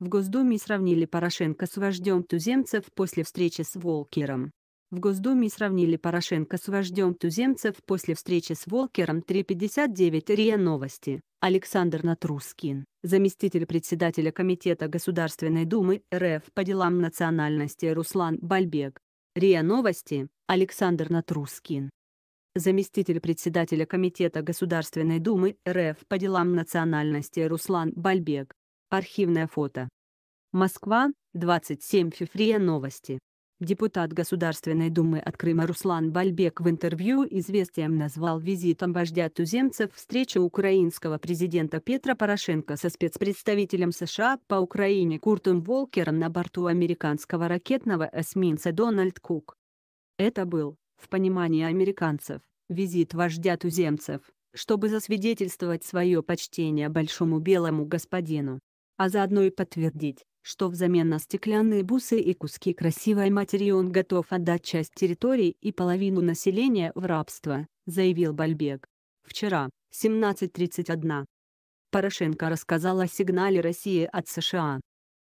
В Госдуме сравнили Порошенко с вождем туземцев после встречи с Волкером. В Госдуме сравнили Порошенко с вождем туземцев после встречи с Волкером 359 РИА Новости. Александр Натрускин, заместитель председателя Комитета Государственной Думы РФ по делам национальности Руслан Бальбек. РИА Новости, Александр Натрускин. Заместитель председателя Комитета Государственной Думы РФ по делам национальности Руслан Бальбек. Архивное фото. Москва, 27 февраля новости. Депутат Государственной Думы от Крыма Руслан Бальбек в интервью «Известиям» назвал визитом вождя туземцев встречу украинского президента Петра Порошенко со спецпредставителем США по Украине Куртом Волкером на борту американского ракетного эсминца Дональд Кук. Это был, в понимании американцев, визит вождя туземцев, чтобы засвидетельствовать свое почтение большому белому господину а заодно и подтвердить, что взамен на стеклянные бусы и куски красивой матери он готов отдать часть территорий и половину населения в рабство, заявил Бальбек. Вчера, 17.31. Порошенко рассказал о сигнале России от США.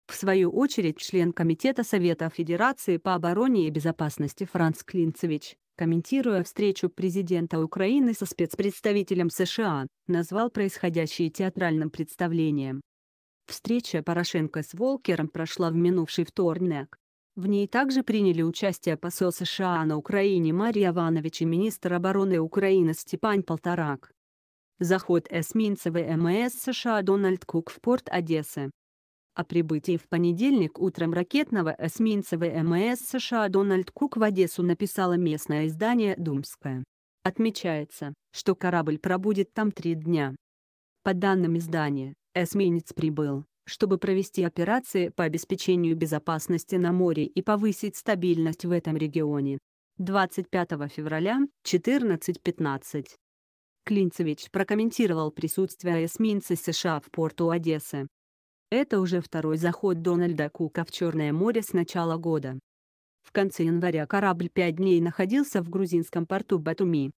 В свою очередь член Комитета Совета Федерации по обороне и безопасности Франц Клинцевич, комментируя встречу президента Украины со спецпредставителем США, назвал происходящее театральным представлением. Встреча Порошенко с Волкером прошла в минувший вторник. В ней также приняли участие посол США на Украине Мария Иванович и министр обороны Украины Степан Полторак. Заход эсминца ВМС США Дональд Кук в порт Одессы. О прибытии в понедельник утром ракетного эсминца ВМС США Дональд Кук в Одессу написало местное издание «Думское». Отмечается, что корабль пробудет там три дня. По данным издания, Эсминец прибыл, чтобы провести операции по обеспечению безопасности на море и повысить стабильность в этом регионе. 25 февраля, 14.15. Клинцевич прокомментировал присутствие эсминца США в порту Одессы. Это уже второй заход Дональда Кука в Черное море с начала года. В конце января корабль пять дней находился в грузинском порту Батуми,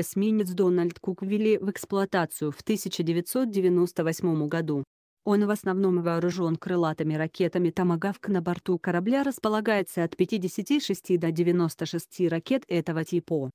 эсминец Дональд Кук ввели в эксплуатацию в 1998 году. Он в основном вооружен крылатыми ракетами «Томагавк» на борту корабля располагается от 56 до 96 ракет этого типа.